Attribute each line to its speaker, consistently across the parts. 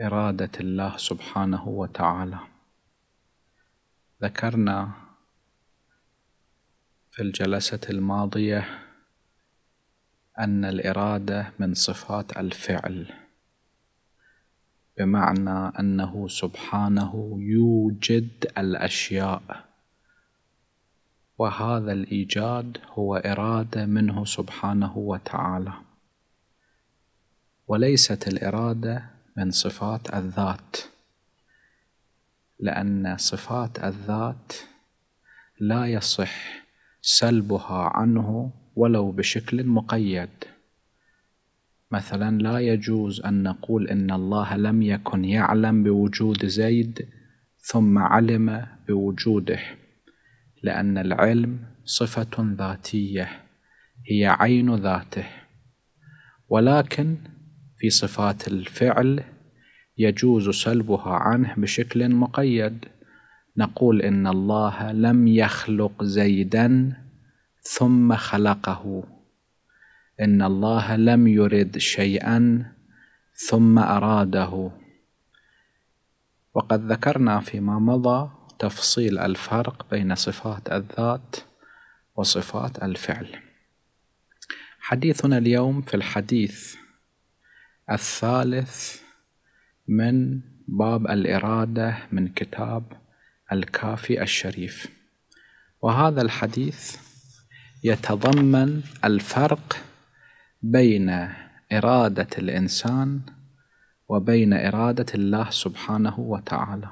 Speaker 1: إرادة الله سبحانه وتعالى ذكرنا في الجلسة الماضية أن الإرادة من صفات الفعل بمعنى أنه سبحانه يوجد الأشياء وهذا الإيجاد هو إرادة منه سبحانه وتعالى وليست الإرادة من صفات الذات لأن صفات الذات لا يصح سلبها عنه ولو بشكل مقيد مثلا لا يجوز أن نقول إن الله لم يكن يعلم بوجود زيد ثم علم بوجوده لأن العلم صفة ذاتية هي عين ذاته ولكن في صفات الفعل يجوز سلبها عنه بشكل مقيد نقول إن الله لم يخلق زيدا ثم خلقه إن الله لم يرد شيئا ثم أراده وقد ذكرنا فيما مضى تفصيل الفرق بين صفات الذات وصفات الفعل حديثنا اليوم في الحديث الثالث من باب الإرادة من كتاب الكافي الشريف وهذا الحديث يتضمن الفرق بين إرادة الإنسان وبين إرادة الله سبحانه وتعالى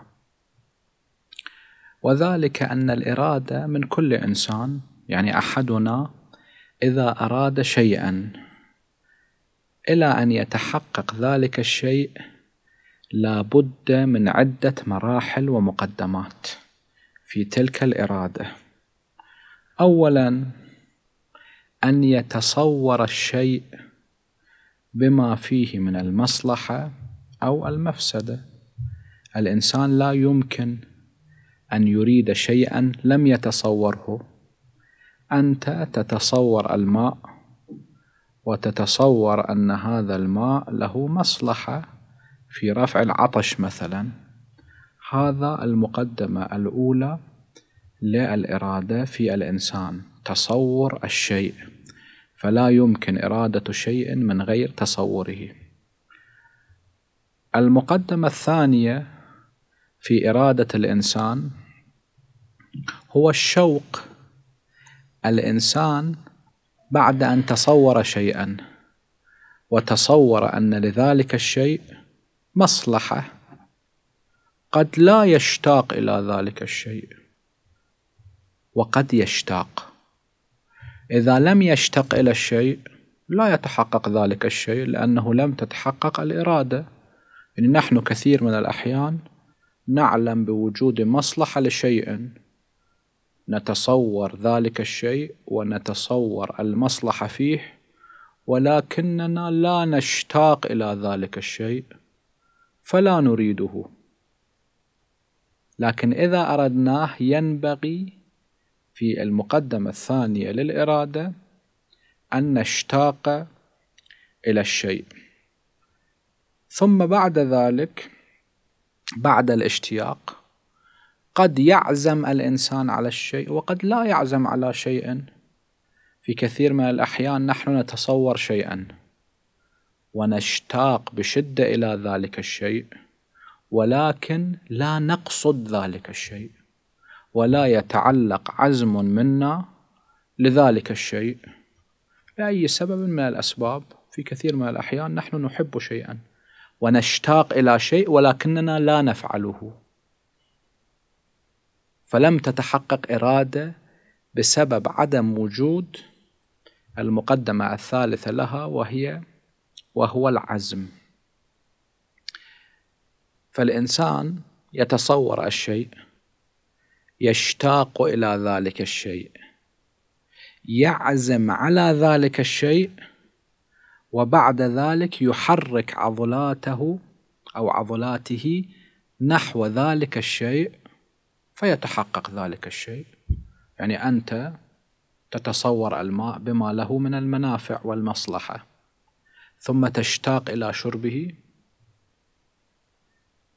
Speaker 1: وذلك أن الإرادة من كل إنسان يعني أحدنا إذا أراد شيئا إلى أن يتحقق ذلك الشيء لابد من عدة مراحل ومقدمات في تلك الإرادة أولا أن يتصور الشيء بما فيه من المصلحة أو المفسدة الإنسان لا يمكن أن يريد شيئا لم يتصوره أنت تتصور الماء وتتصور أن هذا الماء له مصلحة في رفع العطش مثلا هذا المقدمة الأولى للإرادة في الإنسان تصور الشيء فلا يمكن إرادة شيء من غير تصوره المقدمة الثانية في إرادة الإنسان هو الشوق الإنسان بعد أن تصور شيئا وتصور أن لذلك الشيء مصلحة قد لا يشتاق إلى ذلك الشيء وقد يشتاق إذا لم يشتق إلى الشيء لا يتحقق ذلك الشيء لأنه لم تتحقق الإرادة يعني نحن كثير من الأحيان نعلم بوجود مصلحة لشيء نتصور ذلك الشيء ونتصور المصلحة فيه ولكننا لا نشتاق إلى ذلك الشيء فلا نريده لكن إذا أردناه ينبغي في المقدمة الثانية للإرادة أن نشتاق إلى الشيء ثم بعد ذلك بعد الاشتياق قد يعزم الإنسان على الشيء وقد لا يعزم على شيء في كثير من الأحيان نحن نتصور شيئا ونشتاق بشدة إلى ذلك الشيء ولكن لا نقصد ذلك الشيء ولا يتعلق عزم منا لذلك الشيء لأي سبب من الأسباب في كثير من الأحيان نحن نحب شيئا ونشتاق إلى شيء ولكننا لا نفعله فلم تتحقق إرادة بسبب عدم وجود المقدمة الثالثة لها وهي وهو العزم فالإنسان يتصور الشيء يشتاق إلى ذلك الشيء يعزم على ذلك الشيء وبعد ذلك يحرك عضلاته أو عضلاته نحو ذلك الشيء فيتحقق ذلك الشيء يعني أنت تتصور الماء بما له من المنافع والمصلحة ثم تشتاق إلى شربه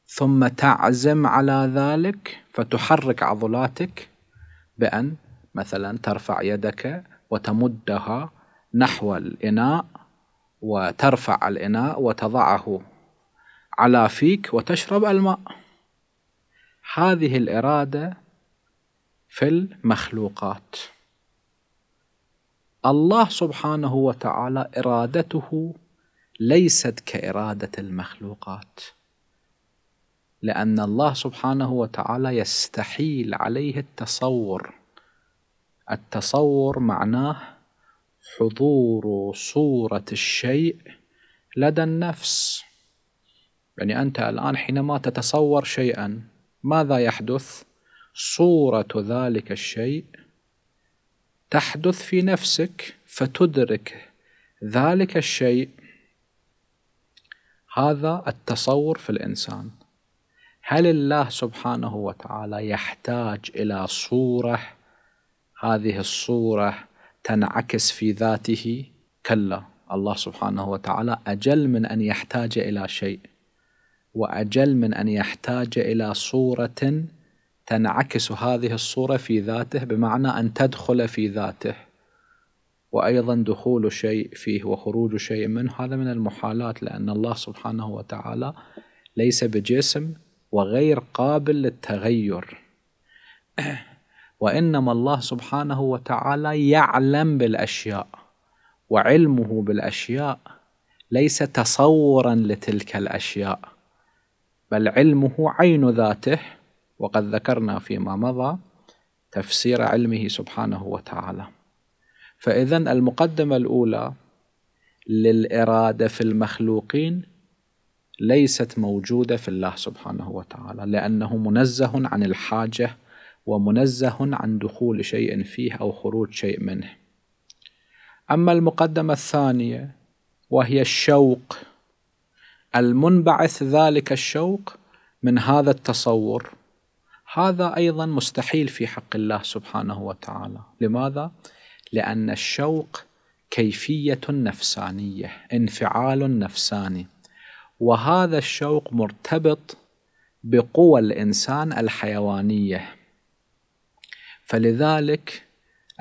Speaker 1: ثم تعزم على ذلك فتحرك عضلاتك بأن مثلا ترفع يدك وتمدها نحو الإناء وترفع الإناء وتضعه على فيك وتشرب الماء هذه الإرادة في المخلوقات الله سبحانه وتعالى إرادته ليست كإرادة المخلوقات لأن الله سبحانه وتعالى يستحيل عليه التصور التصور معناه حضور صورة الشيء لدى النفس يعني أنت الآن حينما تتصور شيئا ماذا يحدث صورة ذلك الشيء تحدث في نفسك فتدرك ذلك الشيء هذا التصور في الإنسان هل الله سبحانه وتعالى يحتاج إلى صورة هذه الصورة تنعكس في ذاته كلا الله سبحانه وتعالى أجل من أن يحتاج إلى شيء واجل من ان يحتاج الى صوره تنعكس هذه الصوره في ذاته بمعنى ان تدخل في ذاته وايضا دخول شيء فيه وخروج شيء منه هذا من المحالات لان الله سبحانه وتعالى ليس بجسم وغير قابل للتغير وانما الله سبحانه وتعالى يعلم بالاشياء وعلمه بالاشياء ليس تصورا لتلك الاشياء بل علمه عين ذاته وقد ذكرنا فيما مضى تفسير علمه سبحانه وتعالى فإذا المقدمة الأولى للإرادة في المخلوقين ليست موجودة في الله سبحانه وتعالى لأنه منزه عن الحاجة ومنزه عن دخول شيء فيه أو خروج شيء منه أما المقدمة الثانية وهي الشوق المنبعث ذلك الشوق من هذا التصور هذا ايضا مستحيل في حق الله سبحانه وتعالى لماذا لان الشوق كيفيه نفسانيه انفعال نفساني وهذا الشوق مرتبط بقوى الانسان الحيوانيه فلذلك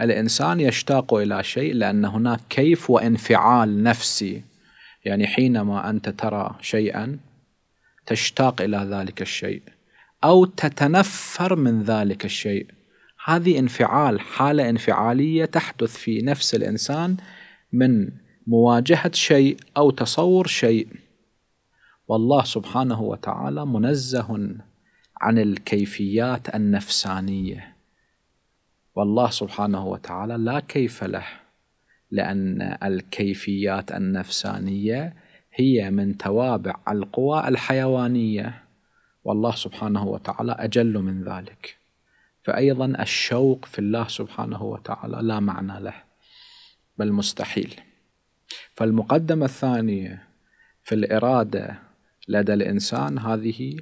Speaker 1: الانسان يشتاق الى شيء لان هناك كيف وانفعال نفسي يعني حينما انت ترى شيئا تشتاق الى ذلك الشيء او تتنفر من ذلك الشيء هذه انفعال حاله انفعاليه تحدث في نفس الانسان من مواجهه شيء او تصور شيء والله سبحانه وتعالى منزه عن الكيفيات النفسانيه والله سبحانه وتعالى لا كيف له لأن الكيفيات النفسانية هي من توابع القوى الحيوانية والله سبحانه وتعالى أجل من ذلك فأيضا الشوق في الله سبحانه وتعالى لا معنى له بل مستحيل فالمقدمة الثانية في الإرادة لدى الإنسان هذه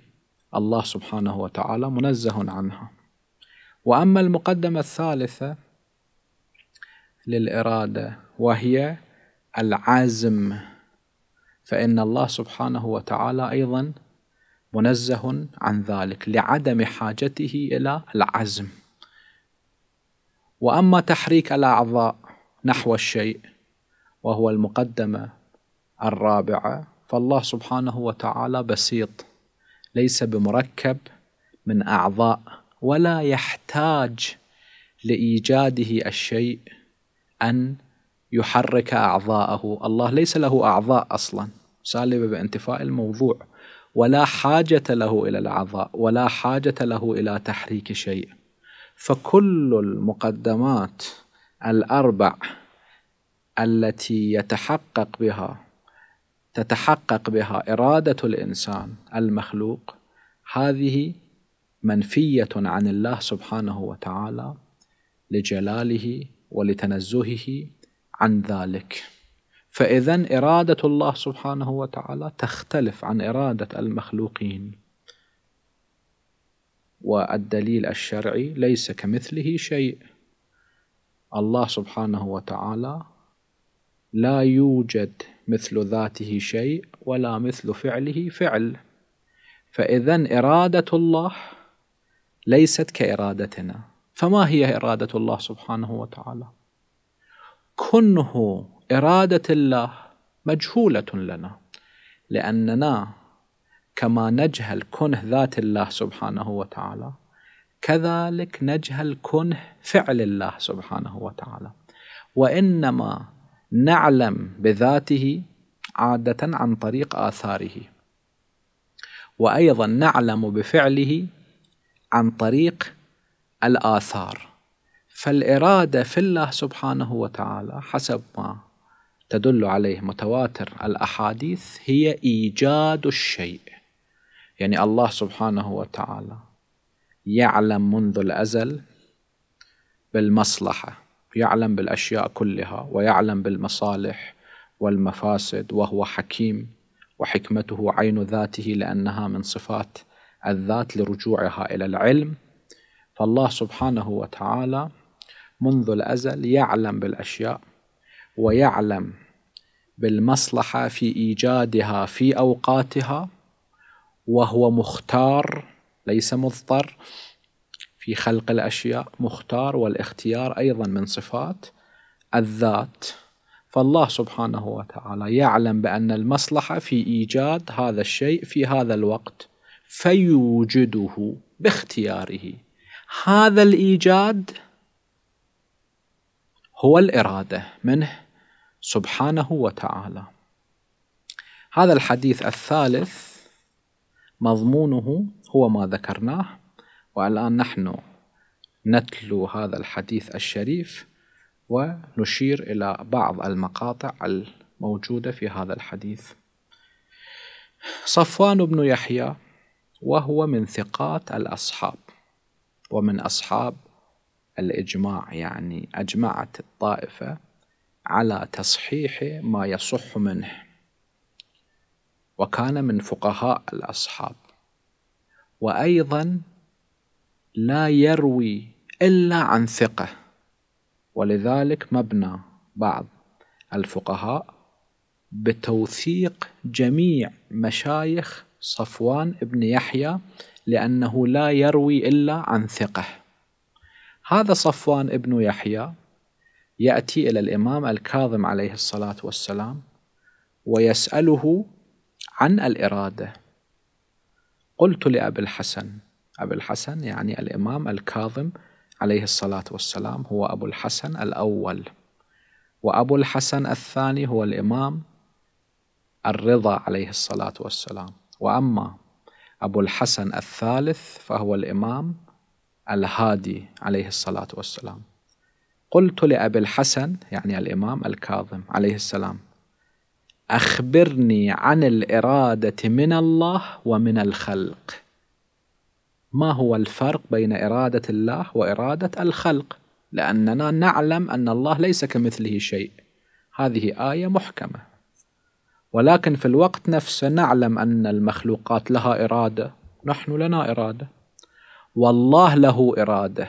Speaker 1: الله سبحانه وتعالى منزه عنها وأما المقدمة الثالثة للإرادة وهي العزم فإن الله سبحانه وتعالى أيضا منزه عن ذلك لعدم حاجته إلى العزم وأما تحريك الأعضاء نحو الشيء وهو المقدمة الرابعة فالله سبحانه وتعالى بسيط ليس بمركب من أعضاء ولا يحتاج لإيجاده الشيء أن يحرك أعضاءه الله ليس له أعضاء أصلا سالب بانتفاء الموضوع ولا حاجة له إلى الأعضاء ولا حاجة له إلى تحريك شيء فكل المقدمات الأربع التي يتحقق بها تتحقق بها إرادة الإنسان المخلوق هذه منفية عن الله سبحانه وتعالى لجلاله ولتنزهه عن ذلك فإذا إرادة الله سبحانه وتعالى تختلف عن إرادة المخلوقين والدليل الشرعي ليس كمثله شيء الله سبحانه وتعالى لا يوجد مثل ذاته شيء ولا مثل فعله فعل فإذا إرادة الله ليست كإرادتنا فما هي إرادة الله سبحانه وتعالى كنه إرادة الله مجهولة لنا لأننا كما نجهل كنه ذات الله سبحانه وتعالى كذلك نجهل كنه فعل الله سبحانه وتعالى وإنما نعلم بذاته عادة عن طريق آثاره وأيضا نعلم بفعله عن طريق الآثار فالإرادة في الله سبحانه وتعالى حسب ما تدل عليه متواتر الأحاديث هي إيجاد الشيء يعني الله سبحانه وتعالى يعلم منذ الأزل بالمصلحة يعلم بالأشياء كلها ويعلم بالمصالح والمفاسد وهو حكيم وحكمته عين ذاته لأنها من صفات الذات لرجوعها إلى العلم فالله سبحانه وتعالى منذ الأزل يعلم بالأشياء ويعلم بالمصلحة في إيجادها في أوقاتها وهو مختار ليس مضطر في خلق الأشياء مختار والاختيار أيضا من صفات الذات فالله سبحانه وتعالى يعلم بأن المصلحة في إيجاد هذا الشيء في هذا الوقت فيوجده باختياره هذا الايجاد هو الاراده منه سبحانه وتعالى هذا الحديث الثالث مضمونه هو ما ذكرناه والان نحن نتلو هذا الحديث الشريف ونشير الى بعض المقاطع الموجوده في هذا الحديث صفوان بن يحيى وهو من ثقات الاصحاب ومن أصحاب الإجماع يعني أجمعت الطائفة على تصحيح ما يصح منه وكان من فقهاء الأصحاب وأيضا لا يروي إلا عن ثقة ولذلك مبنى بعض الفقهاء بتوثيق جميع مشايخ صفوان بن يحيى لأنه لا يروي إلا عن ثقة هذا صفوان ابن يحيى يأتي إلى الإمام الكاظم عليه الصلاة والسلام ويسأله عن الإرادة قلت لأبي الحسن أبي الحسن يعني الإمام الكاظم عليه الصلاة والسلام هو أبو الحسن الأول وأبو الحسن الثاني هو الإمام الرضا عليه الصلاة والسلام وأما أبو الحسن الثالث فهو الإمام الهادي عليه الصلاة والسلام قلت لأبي الحسن يعني الإمام الكاظم عليه السلام أخبرني عن الإرادة من الله ومن الخلق ما هو الفرق بين إرادة الله وإرادة الخلق لأننا نعلم أن الله ليس كمثله شيء هذه آية محكمة ولكن في الوقت نفسه نعلم أن المخلوقات لها إرادة نحن لنا إرادة والله له إرادة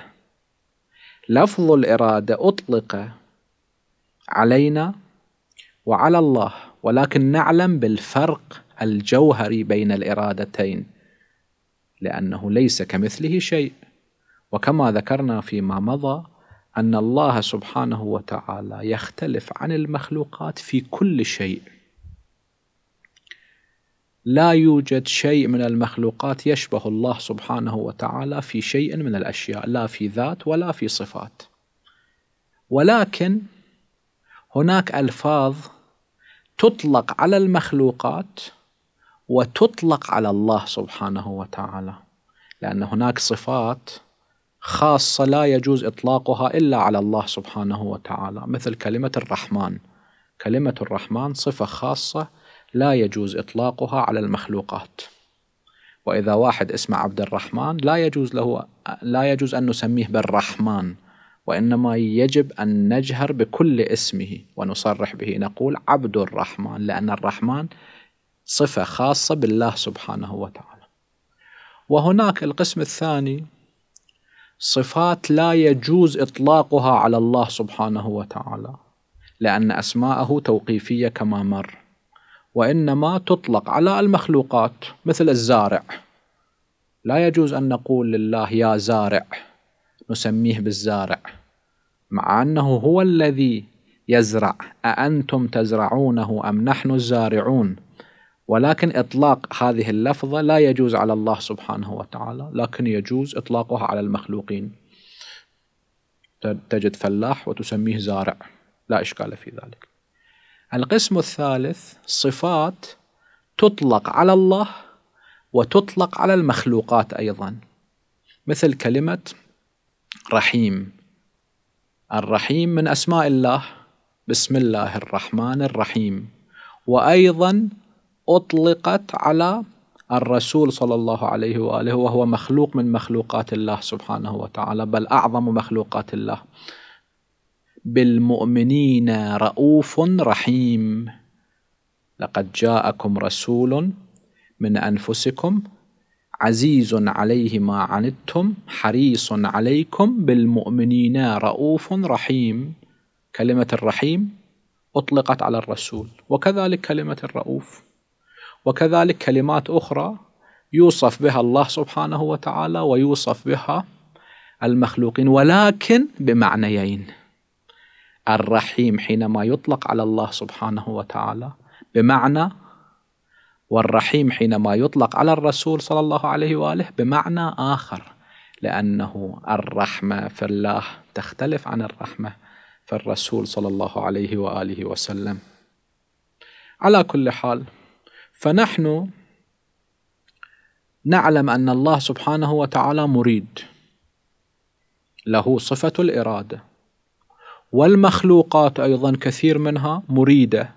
Speaker 1: لفظ الإرادة أطلق علينا وعلى الله ولكن نعلم بالفرق الجوهري بين الإرادتين لأنه ليس كمثله شيء وكما ذكرنا فيما مضى أن الله سبحانه وتعالى يختلف عن المخلوقات في كل شيء لا يوجد شيء من المخلوقات يشبه الله سبحانه وتعالى في شيء من الاشياء لا في ذات ولا في صفات ولكن هناك الفاظ تطلق على المخلوقات وتطلق على الله سبحانه وتعالى لان هناك صفات خاصه لا يجوز اطلاقها الا على الله سبحانه وتعالى مثل كلمه الرحمن كلمه الرحمن صفه خاصه لا يجوز إطلاقها على المخلوقات وإذا واحد اسمه عبد الرحمن لا يجوز له لا يجوز أن نسميه بالرحمن وإنما يجب أن نجهر بكل اسمه ونصرح به نقول عبد الرحمن لأن الرحمن صفة خاصة بالله سبحانه وتعالى وهناك القسم الثاني صفات لا يجوز إطلاقها على الله سبحانه وتعالى لأن أسماءه توقيفية كما مر وإنما تطلق على المخلوقات مثل الزارع لا يجوز أن نقول لله يا زارع نسميه بالزارع مع أنه هو الذي يزرع أأنتم تزرعونه أم نحن الزارعون ولكن إطلاق هذه اللفظة لا يجوز على الله سبحانه وتعالى لكن يجوز إطلاقها على المخلوقين تجد فلاح وتسميه زارع لا إشكال في ذلك القسم الثالث صفات تطلق على الله وتطلق على المخلوقات أيضا مثل كلمة رحيم الرحيم من أسماء الله بسم الله الرحمن الرحيم وأيضا أطلقت على الرسول صلى الله عليه وآله وهو مخلوق من مخلوقات الله سبحانه وتعالى بل أعظم مخلوقات الله بالمؤمنين رؤوف رحيم لقد جاءكم رسول من انفسكم عزيز عليه ما عنتم حريص عليكم بالمؤمنين رؤوف رحيم كلمه الرحيم اطلقت على الرسول وكذلك كلمه الرؤوف وكذلك كلمات اخرى يوصف بها الله سبحانه وتعالى ويوصف بها المخلوقين ولكن بمعنيين الرحيم حينما يطلق على الله سبحانه وتعالى بمعنى والرحيم حينما يطلق على الرسول صلى الله عليه واله بمعنى اخر لانه الرحمه في الله تختلف عن الرحمه في الرسول صلى الله عليه واله وسلم. على كل حال فنحن نعلم ان الله سبحانه وتعالى مريد له صفه الاراده والمخلوقات أيضا كثير منها مريدة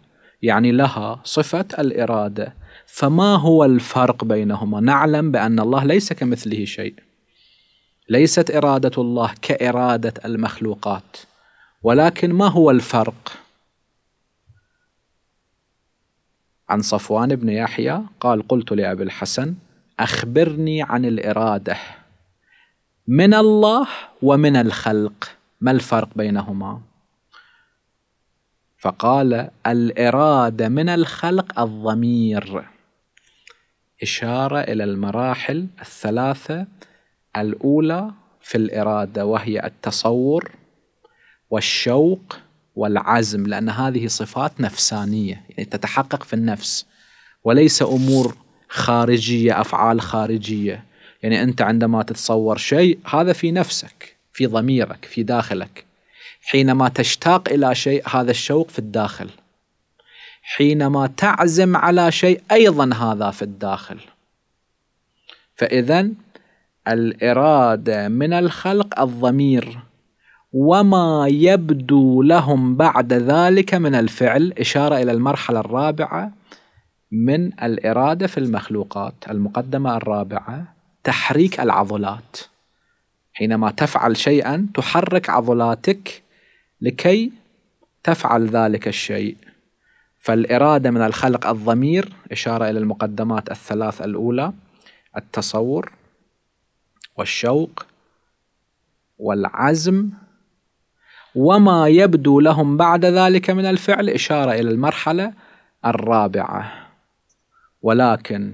Speaker 1: يعني لها صفة الإرادة فما هو الفرق بينهما نعلم بأن الله ليس كمثله شيء ليست إرادة الله كإرادة المخلوقات ولكن ما هو الفرق عن صفوان بن يحيى قال قلت لأبي الحسن أخبرني عن الإرادة من الله ومن الخلق ما الفرق بينهما فقال الإرادة من الخلق الضمير إشارة إلى المراحل الثلاثة الأولى في الإرادة وهي التصور والشوق والعزم لأن هذه صفات نفسانية يعني تتحقق في النفس وليس أمور خارجية أفعال خارجية يعني أنت عندما تتصور شيء هذا في نفسك في ضميرك في داخلك حينما تشتاق الى شيء هذا الشوق في الداخل حينما تعزم على شيء ايضا هذا في الداخل فاذا الاراده من الخلق الضمير وما يبدو لهم بعد ذلك من الفعل اشاره الى المرحله الرابعه من الاراده في المخلوقات المقدمه الرابعه تحريك العضلات حينما تفعل شيئا تحرك عضلاتك لكي تفعل ذلك الشيء فالإرادة من الخلق الضمير إشارة إلى المقدمات الثلاث الأولى التصور والشوق والعزم وما يبدو لهم بعد ذلك من الفعل إشارة إلى المرحلة الرابعة ولكن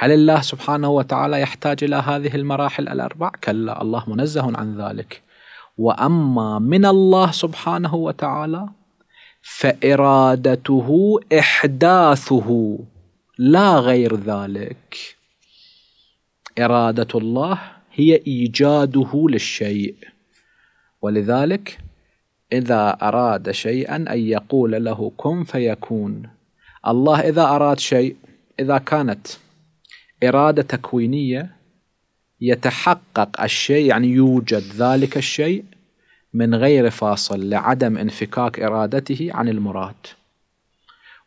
Speaker 1: هل الله سبحانه وتعالى يحتاج الى هذه المراحل الاربع؟ كلا الله منزه عن ذلك. واما من الله سبحانه وتعالى فارادته احداثه لا غير ذلك. اراده الله هي ايجاده للشيء. ولذلك اذا اراد شيئا ان يقول له كن فيكون. الله اذا اراد شيء اذا كانت إرادة تكوينية يتحقق الشيء يعني يوجد ذلك الشيء من غير فاصل لعدم انفكاك إرادته عن المراد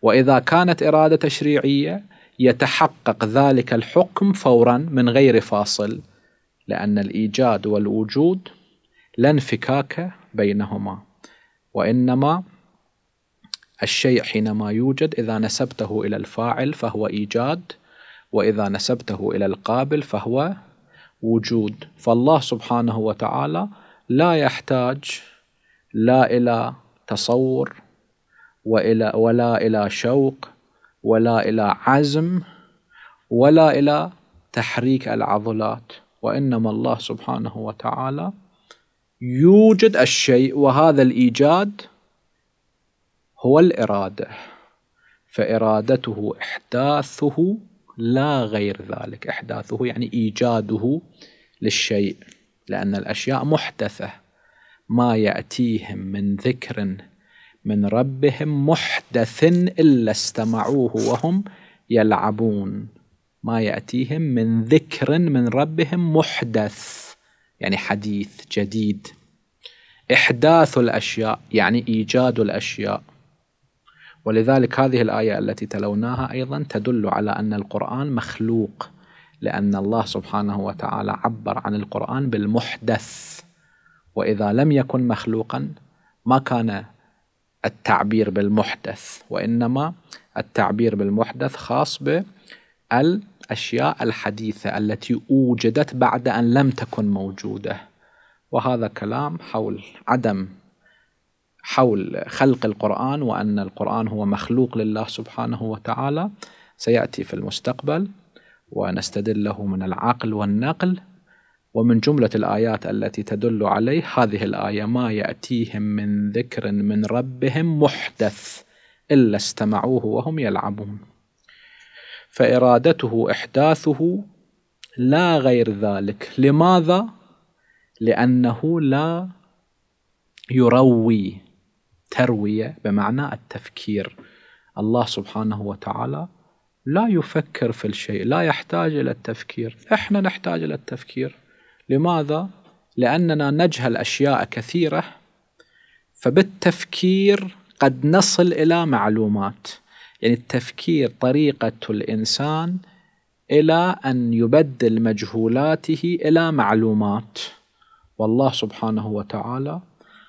Speaker 1: وإذا كانت إرادة تشريعية يتحقق ذلك الحكم فورا من غير فاصل لأن الإيجاد والوجود لا انفكاك بينهما وإنما الشيء حينما يوجد إذا نسبته إلى الفاعل فهو إيجاد وإذا نسبته إلى القابل فهو وجود فالله سبحانه وتعالى لا يحتاج لا إلى تصور وإلى ولا إلى شوق ولا إلى عزم ولا إلى تحريك العضلات وإنما الله سبحانه وتعالى يوجد الشيء وهذا الإيجاد هو الإرادة فإرادته إحداثه لا غير ذلك إحداثه يعني إيجاده للشيء لأن الأشياء محدثة ما يأتيهم من ذكر من ربهم محدث إلا استمعوه وهم يلعبون ما يأتيهم من ذكر من ربهم محدث يعني حديث جديد إحداث الأشياء يعني إيجاد الأشياء ولذلك هذه الآية التي تلوناها أيضا تدل على أن القرآن مخلوق لأن الله سبحانه وتعالى عبر عن القرآن بالمحدث وإذا لم يكن مخلوقا ما كان التعبير بالمحدث وإنما التعبير بالمحدث خاص بالأشياء الحديثة التي أوجدت بعد أن لم تكن موجودة وهذا كلام حول عدم حول خلق القرآن وأن القرآن هو مخلوق لله سبحانه وتعالى سيأتي في المستقبل ونستدل له من العقل والنقل ومن جملة الآيات التي تدل عليه هذه الآية ما يأتيهم من ذكر من ربهم محدث إلا استمعوه وهم يلعبون فإرادته إحداثه لا غير ذلك لماذا؟ لأنه لا يروي الترويه بمعنى التفكير الله سبحانه وتعالى لا يفكر في الشيء لا يحتاج الى التفكير احنا نحتاج الى التفكير لماذا لاننا نجهل اشياء كثيره فبالتفكير قد نصل الى معلومات يعني التفكير طريقه الانسان الى ان يبدل مجهولاته الى معلومات والله سبحانه وتعالى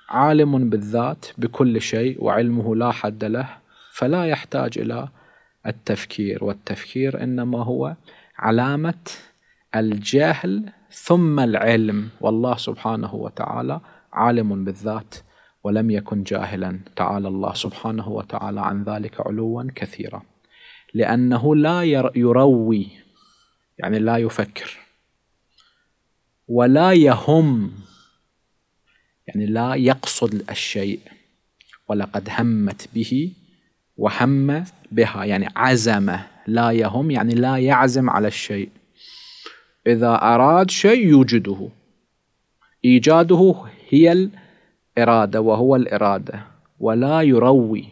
Speaker 1: عالم بالذات بكل شيء وعلمه لا حد له فلا يحتاج الى التفكير والتفكير انما هو علامه الجهل ثم العلم والله سبحانه وتعالى عالم بالذات ولم يكن جاهلا تعالى الله سبحانه وتعالى عن ذلك علوا كثيرا لانه لا يروي يعني لا يفكر ولا يهم يعني لا يقصد الشيء ولقد همت به وهم بها يعني عزم لا يهم يعني لا يعزم على الشيء إذا أراد شيء يوجده إيجاده هي الإرادة وهو الإرادة ولا يروي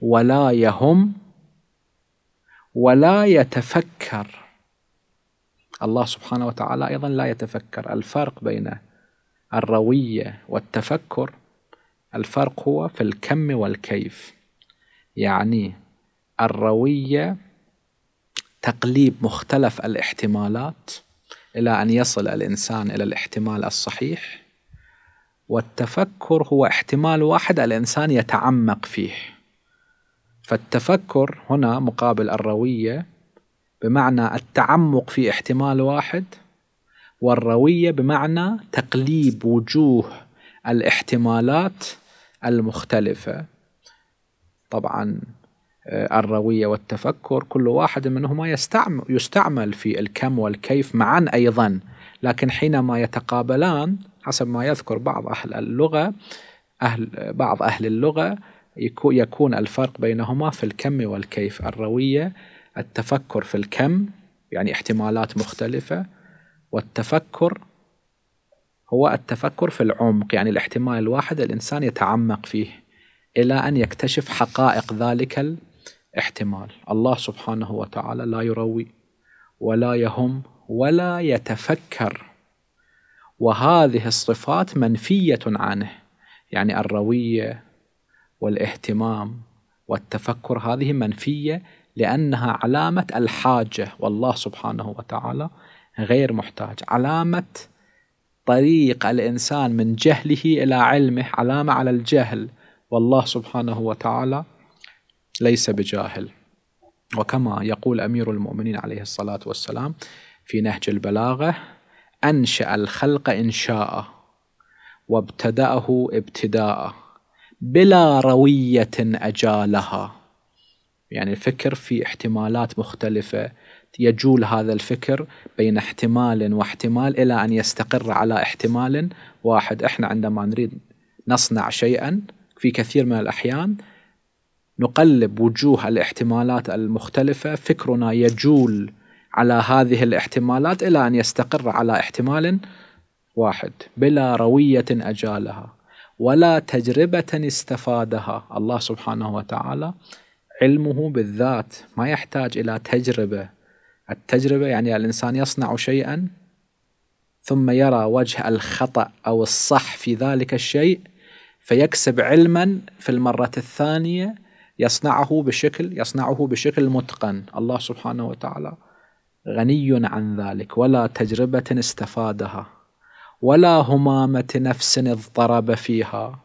Speaker 1: ولا يهم ولا يتفكر الله سبحانه وتعالى أيضا لا يتفكر الفرق بين الرويه والتفكر الفرق هو في الكم والكيف يعني الرويه تقليب مختلف الاحتمالات الى ان يصل الانسان الى الاحتمال الصحيح والتفكر هو احتمال واحد الانسان يتعمق فيه فالتفكر هنا مقابل الرويه بمعنى التعمق في احتمال واحد والروية بمعنى تقليب وجوه الاحتمالات المختلفة طبعا آه، الروية والتفكر كل واحد منهما يستعمل, يستعمل في الكم والكيف معا أيضا لكن حينما يتقابلان حسب ما يذكر بعض أهل اللغة أهل بعض أهل اللغة يكون الفرق بينهما في الكم والكيف الروية التفكر في الكم يعني احتمالات مختلفة والتفكر هو التفكر في العمق يعني الاحتمال الواحد الإنسان يتعمق فيه إلى أن يكتشف حقائق ذلك الاحتمال الله سبحانه وتعالى لا يروي ولا يهم ولا يتفكر وهذه الصفات منفيه عنه يعني الرويه والاهتمام والتفكر هذه منفيه لانها علامه الحاجه والله سبحانه وتعالى غير محتاج علامة طريق الإنسان من جهله إلى علمه علامة على الجهل والله سبحانه وتعالى ليس بجاهل وكما يقول أمير المؤمنين عليه الصلاة والسلام في نهج البلاغة أنشأ الخلق إنشاء وابتدأه ابتداء بلا روية أجالها يعني الفكر في احتمالات مختلفة يجول هذا الفكر بين احتمال واحتمال الى ان يستقر على احتمال واحد احنا عندما نريد نصنع شيئا في كثير من الاحيان نقلب وجوه الاحتمالات المختلفه فكرنا يجول على هذه الاحتمالات الى ان يستقر على احتمال واحد بلا رويه اجالها ولا تجربه استفادها الله سبحانه وتعالى علمه بالذات ما يحتاج الى تجربه التجربة يعني الإنسان يصنع شيئا ثم يرى وجه الخطأ أو الصح في ذلك الشيء فيكسب علما في المرة الثانية يصنعه بشكل يصنعه بشكل متقن الله سبحانه وتعالى غني عن ذلك ولا تجربة استفادها ولا همامة نفس اضطرب فيها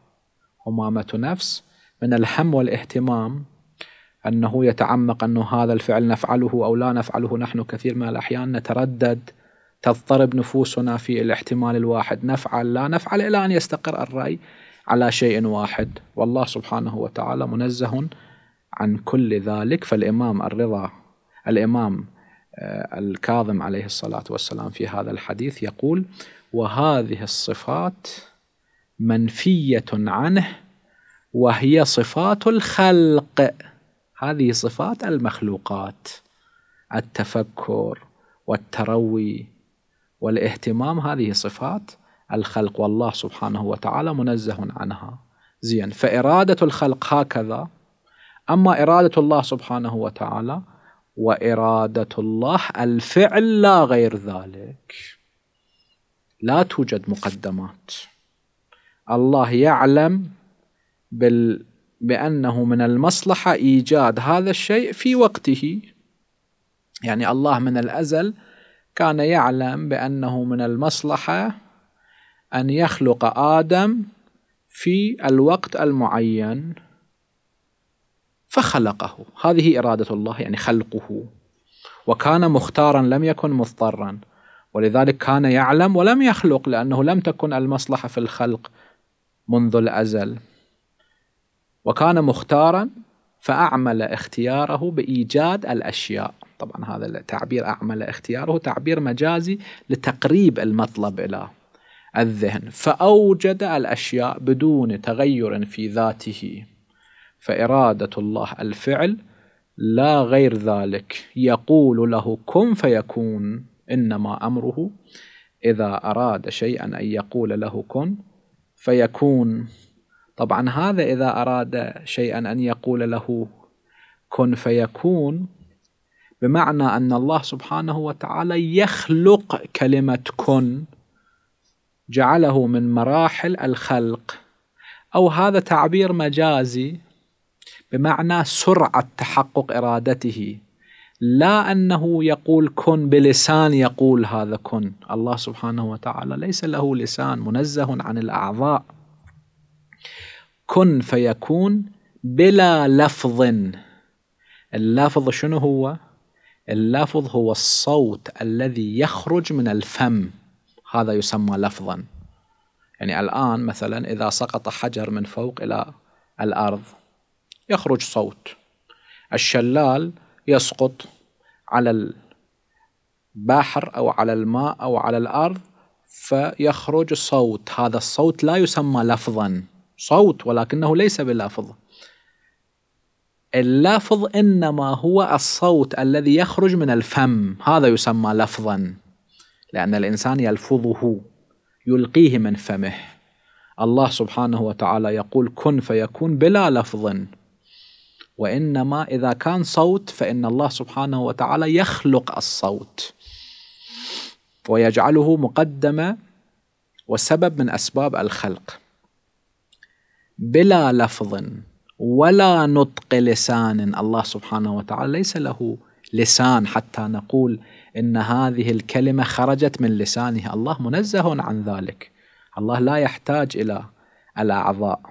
Speaker 1: همامة نفس من الهم والاهتمام أنه يتعمق أنه هذا الفعل نفعله أو لا نفعله نحن كثير من الأحيان نتردد تضطرب نفوسنا في الاحتمال الواحد نفعل لا نفعل إلى أن يستقر الرأي على شيء واحد والله سبحانه وتعالى منزه عن كل ذلك فالإمام الرضا الإمام آه، الكاظم عليه الصلاة والسلام في هذا الحديث يقول وهذه الصفات منفية عنه وهي صفات الخلق هذه صفات المخلوقات التفكر والتروي والاهتمام هذه صفات الخلق والله سبحانه وتعالى منزه عنها زين فإرادة الخلق هكذا أما إرادة الله سبحانه وتعالى وإرادة الله الفعل لا غير ذلك لا توجد مقدمات الله يعلم بال بأنه من المصلحة إيجاد هذا الشيء في وقته يعني الله من الأزل كان يعلم بأنه من المصلحة أن يخلق آدم في الوقت المعين فخلقه هذه إرادة الله يعني خلقه وكان مختارا لم يكن مضطرا ولذلك كان يعلم ولم يخلق لأنه لم تكن المصلحة في الخلق منذ الأزل وكان مختارا فأعمل اختياره بإيجاد الأشياء طبعا هذا التعبير أعمل اختياره تعبير مجازي لتقريب المطلب إلى الذهن فأوجد الأشياء بدون تغير في ذاته فإرادة الله الفعل لا غير ذلك يقول له كن فيكون إنما أمره إذا أراد شيئا أن يقول له كن فيكون طبعا هذا إذا أراد شيئا أن يقول له كن فيكون بمعنى أن الله سبحانه وتعالى يخلق كلمة كن جعله من مراحل الخلق أو هذا تعبير مجازي بمعنى سرعة تحقق إرادته لا أنه يقول كن بلسان يقول هذا كن الله سبحانه وتعالى ليس له لسان منزه عن الأعضاء كن فيكون بلا لفظ اللفظ شنو هو اللفظ هو الصوت الذي يخرج من الفم هذا يسمى لفظا يعني الآن مثلا إذا سقط حجر من فوق إلى الأرض يخرج صوت الشلال يسقط على البحر أو على الماء أو على الأرض فيخرج صوت هذا الصوت لا يسمى لفظا صوت ولكنه ليس باللافظ اللفظ انما هو الصوت الذي يخرج من الفم هذا يسمى لفظا لان الانسان يلفظه يلقيه من فمه الله سبحانه وتعالى يقول كن فيكون بلا لفظ وانما اذا كان صوت فان الله سبحانه وتعالى يخلق الصوت ويجعله مقدمه وسبب من اسباب الخلق بلا لفظ ولا نطق لسان الله سبحانه وتعالى ليس له لسان حتى نقول ان هذه الكلمه خرجت من لسانه الله منزه عن ذلك الله لا يحتاج الى الاعضاء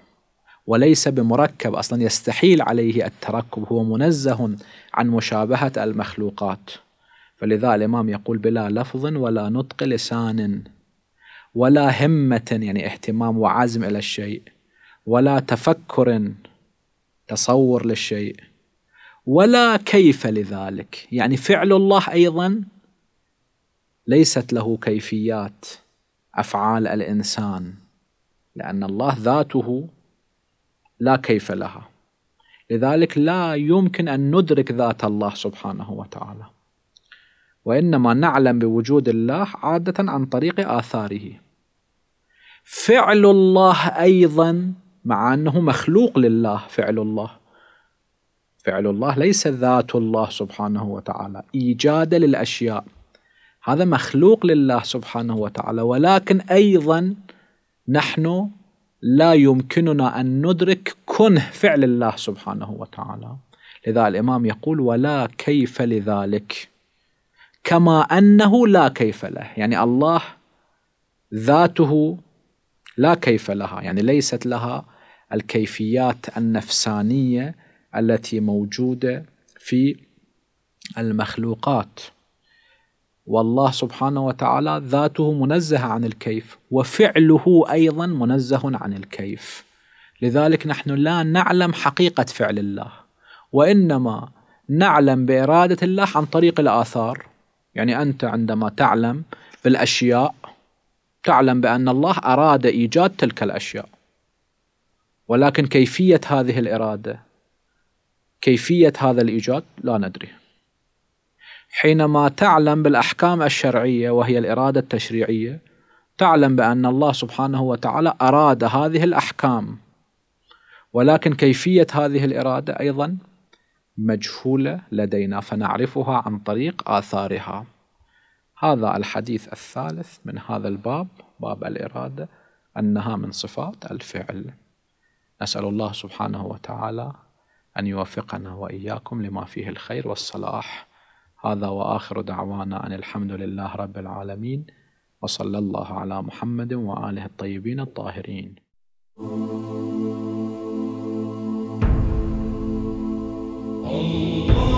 Speaker 1: وليس بمركب اصلا يستحيل عليه التركب هو منزه عن مشابهه المخلوقات فلذا الامام يقول بلا لفظ ولا نطق لسان ولا همه يعني اهتمام وعزم الى الشيء ولا تفكر تصور للشيء ولا كيف لذلك يعني فعل الله ايضا ليست له كيفيات افعال الانسان لان الله ذاته لا كيف لها لذلك لا يمكن ان ندرك ذات الله سبحانه وتعالى وانما نعلم بوجود الله عاده عن طريق اثاره فعل الله ايضا مع أنه مخلوق لله فعل الله فعل الله ليس ذات الله سبحانه وتعالى إيجاد للأشياء هذا مخلوق لله سبحانه وتعالى ولكن أيضا نحن لا يمكننا أن ندرك كنه فعل الله سبحانه وتعالى لذا الإمام يقول ولا كيف لذلك كما أنه لا كيف له يعني الله ذاته لا كيف لها يعني ليست لها الكيفيات النفسانيه التي موجوده في المخلوقات والله سبحانه وتعالى ذاته منزهه عن الكيف وفعله ايضا منزه عن الكيف لذلك نحن لا نعلم حقيقه فعل الله وانما نعلم باراده الله عن طريق الاثار يعني انت عندما تعلم بالاشياء تعلم بان الله اراد ايجاد تلك الاشياء ولكن كيفية هذه الإرادة كيفية هذا الإيجاد لا ندري حينما تعلم بالأحكام الشرعية وهي الإرادة التشريعية تعلم بأن الله سبحانه وتعالى أراد هذه الأحكام ولكن كيفية هذه الإرادة أيضا مجهولة لدينا فنعرفها عن طريق آثارها هذا الحديث الثالث من هذا الباب باب الإرادة أنها من صفات الفعل نسأل الله سبحانه وتعالى أن يوفقنا وإياكم لما فيه الخير والصلاح هذا وآخر دعوانا أن الحمد لله رب العالمين وصلى الله على محمد وآله الطيبين الطاهرين الله